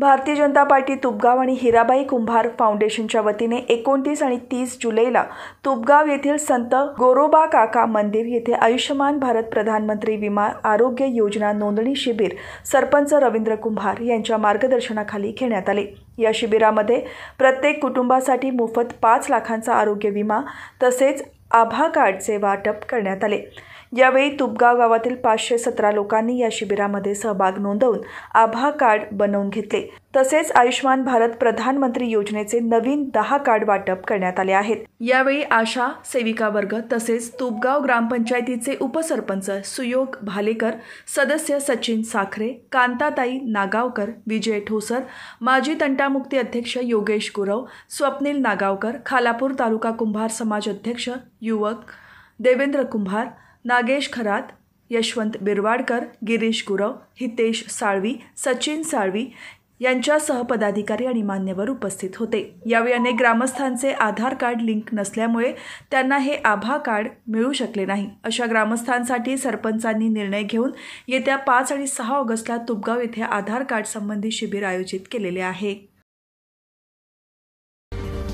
भारतीय जनता पार्टी तुपगाव आणि हिराबाई कुंभार फाउंडेशनच्या वतीने एकोणतीस आणि तीस जुलैला तुपगाव येथील संत गोरोबा काका मंदिर येथे आयुष्यमान भारत प्रधानमंत्री विमा आरोग्य योजना नोंदणी शिबिर सरपंच रवींद्र कुंभार यांच्या मार्गदर्शनाखाली घेण्यात आले या शिबिरामध्ये प्रत्येक कुटुंबासाठी मोफत पाच लाखांचा आरोग्य विमा तसेच आभा कार्डचे वाटप करण्यात आले यावेळी तुपगाव गावातील पाचशे सतरा लोकांनी या शिबिरामध्ये सहभाग नोंदवून आभा कार्ड बनवून घेतले तसेच आयुष्यमान भारत प्रधानमंत्री योजनेचे नवीन दहा कार्ड वाटप करण्यात आले आहेत यावेळी आशा सेविका वर्ग तसेच तुपगाव ग्रामपंचायतीचे उपसरपंच सुयोग भालेकर सदस्य सचिन साखरे कांताताई नागावकर विजय ठोसर माजी तंटामुक्ती अध्यक्ष योगेश गुरव स्वप्नील नागावकर खालापूर तालुका कुंभार समाज अध्यक्ष युवक देवेंद्र कुंभार नागेश खरात यशवंत बिरवाडकर गिरीश गुरव हितेश साळवी सचिन साळवी यांच्या सहपदाधिकारी आणि मान्यवर उपस्थित होते यावेळी अनेक ग्रामस्थांचे आधार कार्ड लिंक नसल्यामुळे त्यांना हे आभा कार्ड मिळू शकले नाही अशा ग्रामस्थांसाठी सरपंचांनी निर्णय घेऊन येत्या पाच आणि सहा ऑगस्टला तुपगाव येथे आधार कार्ड संबंधी शिबिर आयोजित केलेले आहे